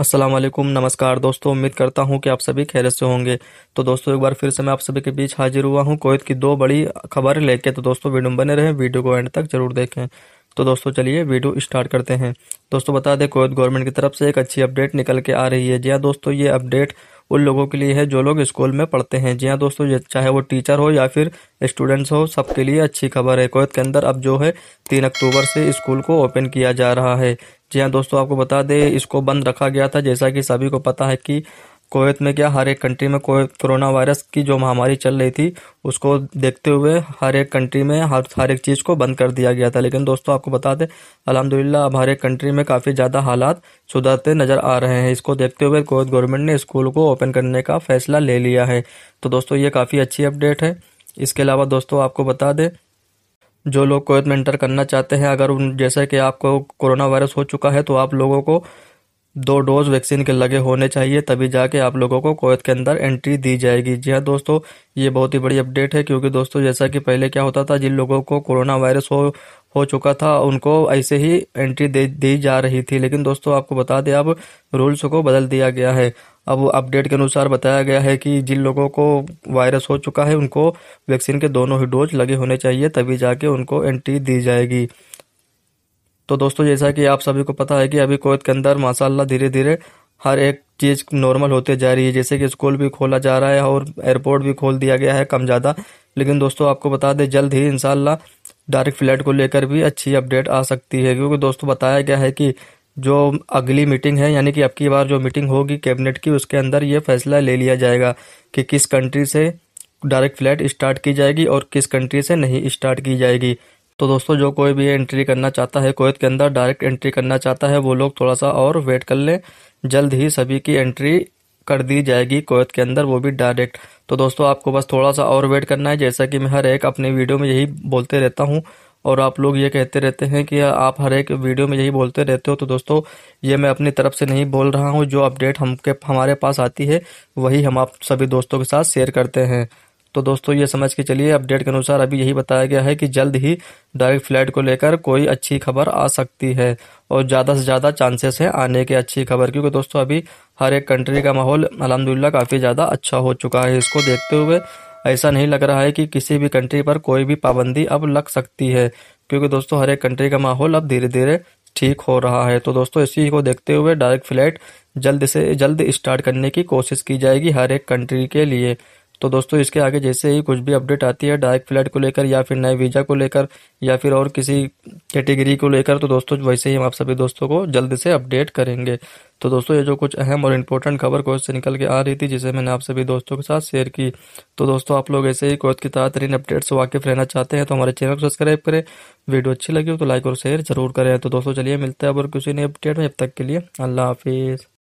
असलम नमस्कार दोस्तों उम्मीद करता हूं कि आप सभी खैर से होंगे तो दोस्तों एक बार फिर से मैं आप सभी के बीच हाजिर हुआ हूं कोयत की दो बड़ी खबर लेके तो दोस्तों वीडियो बने रहे वीडियो को एंड तक जरूर देखें तो दोस्तों चलिए वीडियो स्टार्ट करते हैं दोस्तों बता दें कोयत गवर्नमेंट की तरफ से एक अच्छी अपडेट निकल के आ रही है जी हाँ दोस्तों ये अपडेट उन लोगों के लिए है जो लोग स्कूल में पढ़ते हैं जी हाँ दोस्तों चाहे वो टीचर हो या फिर स्टूडेंट्स हो सबके लिए अच्छी खबर है कोयत के अंदर अब जो है तीन अक्टूबर से स्कूल को ओपन किया जा रहा है जी हाँ दोस्तों आपको बता दें इसको बंद रखा गया था जैसा कि सभी को पता है कि कोवैत में क्या हर एक कंट्री में कोरोना वायरस की जो महामारी चल रही थी उसको देखते हुए हर एक कंट्री में हर हर एक चीज़ को बंद कर दिया गया था लेकिन दोस्तों आपको बता दें अलहमदिल्ला अब हर एक कंट्री में काफ़ी ज़्यादा हालात सुधरते नज़र आ रहे हैं इसको देखते हुए कोवैत गवर्नमेंट ने स्कूल को ओपन करने का फैसला ले लिया है तो दोस्तों ये काफ़ी अच्छी अपडेट है इसके अलावा दोस्तों आपको बता दें जो लोग कोवैत में इंटर करना चाहते हैं अगर उन जैसे कि आपको कोरोना वायरस हो चुका है तो आप लोगों को दो डोज वैक्सीन के लगे होने चाहिए तभी जाके आप लोगों को कोवैत के अंदर एंट्री दी जाएगी जी हाँ दोस्तों ये बहुत ही बड़ी अपडेट है क्योंकि दोस्तों जैसा कि पहले क्या होता था जिन लोगों को कोरोना वायरस हो हो चुका था उनको ऐसे ही एंट्री दे दी जा रही थी लेकिन दोस्तों आपको बता दें अब रूल्स को बदल दिया गया है अब अपडेट के अनुसार बताया गया है कि जिन लोगों को वायरस हो चुका है उनको वैक्सीन के दोनों ही डोज लगे होने चाहिए तभी जाके उनको एंट्री दी जाएगी तो दोस्तों जैसा कि आप सभी को पता है कि अभी कोविड के अंदर माशाला धीरे धीरे हर एक चीज़ नॉर्मल होते जा रही है जैसे कि स्कूल भी खोला जा रहा है और एयरपोर्ट भी खोल दिया गया है कम ज़्यादा लेकिन दोस्तों आपको बता दें जल्द ही इनशाला डायरेक्ट फ्लाइट को लेकर भी अच्छी अपडेट आ सकती है क्योंकि दोस्तों बताया गया है कि जो अगली मीटिंग है यानी कि अब की बार जो मीटिंग होगी कैबिनेट की उसके अंदर ये फैसला ले लिया जाएगा कि किस कंट्री से डायरेक्ट फ्लाइट स्टार्ट की जाएगी और किस कंट्री से नहीं स्टार्ट की जाएगी तो दोस्तों जो कोई भी एंट्री करना चाहता है कोयत के अंदर डायरेक्ट एंट्री करना चाहता है वो लोग थोड़ा सा और वेट कर लें जल्द ही सभी की एंट्री कर दी जाएगी कोयत के अंदर वो भी डायरेक्ट तो दोस्तों आपको बस थोड़ा सा और वेट करना है जैसा कि मैं हर एक अपने वीडियो में यही बोलते रहता हूँ और आप लोग ये कहते रहते हैं कि आप हर एक वीडियो में यही बोलते रहते हो तो दोस्तों ये मैं अपनी तरफ से नहीं बोल रहा हूँ जो अपडेट हमके हमारे पास आती है वही हम आप सभी दोस्तों के साथ शेयर करते हैं तो दोस्तों ये समझ के चलिए अपडेट के अनुसार अभी यही बताया गया है कि जल्द ही डायरेक्ट फ्लाइट को लेकर कोई अच्छी खबर आ सकती है और ज़्यादा से ज़्यादा चांसेस है आने की अच्छी खबर क्योंकि दोस्तों अभी हर एक कंट्री का माहौल अलहमदिल्ला काफ़ी ज़्यादा अच्छा हो चुका है इसको देखते हुए ऐसा नहीं लग रहा है कि किसी भी कंट्री पर कोई भी पाबंदी अब लग सकती है क्योंकि दोस्तों हर एक कंट्री का माहौल अब धीरे धीरे ठीक हो रहा है तो दोस्तों इसी को देखते हुए डायरेक्ट फ्लाइट जल्द से जल्द स्टार्ट करने की कोशिश की जाएगी हर एक कंट्री के लिए तो दोस्तों इसके आगे जैसे ही कुछ भी अपडेट आती है डायरेक्ट फ्लाइट को लेकर या फिर नए वीज़ा को लेकर या फिर और किसी कैटेगरी को लेकर तो दोस्तों वैसे ही हम आप सभी दोस्तों को जल्द से अपडेट करेंगे तो दोस्तों ये जो कुछ अहम और इम्पोर्टेंट खबर कोर्ट से निकल के आ रही थी जिसे मैंने आप सभी दोस्तों के साथ शेयर की तो दोस्तों आप लोग ऐसे ही कोर्ट की तारीन अपडेट से वाकिफ रहना चाहते हैं तो हमारे चैनल को सब्सक्राइब करें वीडियो अच्छी लगी हो तो लाइक और शेयर जरूर करें तो दोस्तों चलिए मिलते हैं अब और किसी नए अपडेट में अब तक के लिए अल्लाह हाफिज़